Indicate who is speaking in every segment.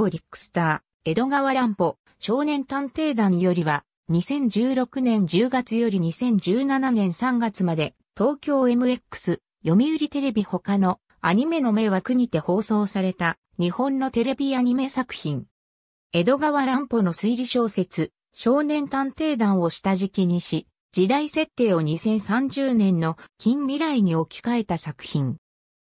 Speaker 1: ポリックスター、江戸川乱歩、少年探偵団よりは、2016年10月より2017年3月まで、東京 MX、読売テレビ他のアニメの迷惑にて放送された日本のテレビアニメ作品。江戸川乱歩の推理小説、少年探偵団を下敷きにし、時代設定を2030年の近未来に置き換えた作品。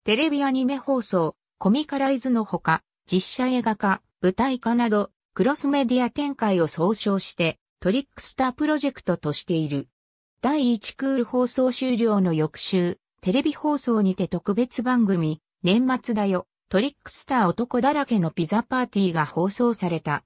Speaker 1: テレビアニメ放送、コミカライズのほか、実写映画化、舞台化など、クロスメディア展開を総称して、トリックスタープロジェクトとしている。第1クール放送終了の翌週、テレビ放送にて特別番組、年末だよ、トリックスター男だらけのピザパーティーが放送された。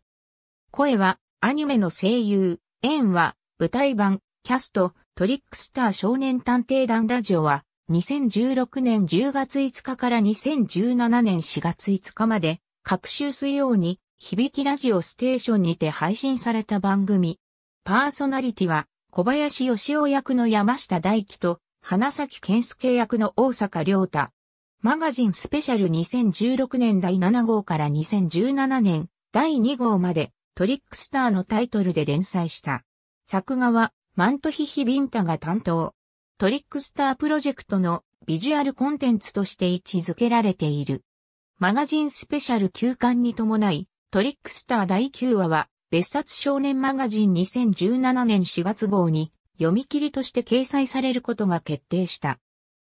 Speaker 1: 声は、アニメの声優、縁は、舞台版、キャスト、トリックスター少年探偵団ラジオは、2016年10月5日から2017年4月5日まで、各週水曜に、響きラジオステーションにて配信された番組。パーソナリティは、小林義雄役の山下大輝と、花咲健介役の大阪良太。マガジンスペシャル2016年第7号から2017年第2号までトリックスターのタイトルで連載した。作画はマントヒヒビンタが担当。トリックスタープロジェクトのビジュアルコンテンツとして位置づけられている。マガジンスペシャル休刊に伴い、トリックスター第9話は、別冊少年マガジン2017年4月号に、読み切りとして掲載されることが決定した。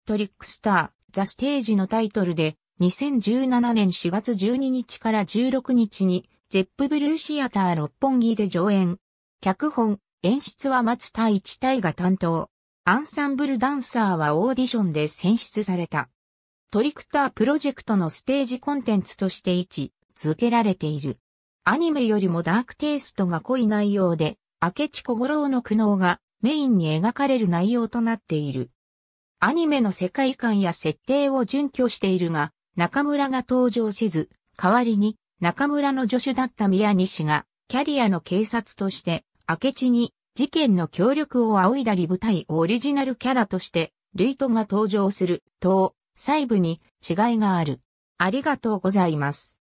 Speaker 1: トリックスター、ザ・ステージのタイトルで、2017年4月12日から16日に、ゼップブルーシアター六本木で上演。脚本、演出は松田一太が担当。アンサンブルダンサーはオーディションで選出された。トリクタープロジェクトのステージコンテンツとして位置続けられている。アニメよりもダークテイストが濃い内容で、明智小五郎の苦悩がメインに描かれる内容となっている。アニメの世界観や設定を準拠しているが、中村が登場せず、代わりに中村の助手だった宮西が、キャリアの警察として、明智に事件の協力を仰いだり舞台オリジナルキャラとして、ルイトが登場する、と、細部に違いがある。ありがとうございます。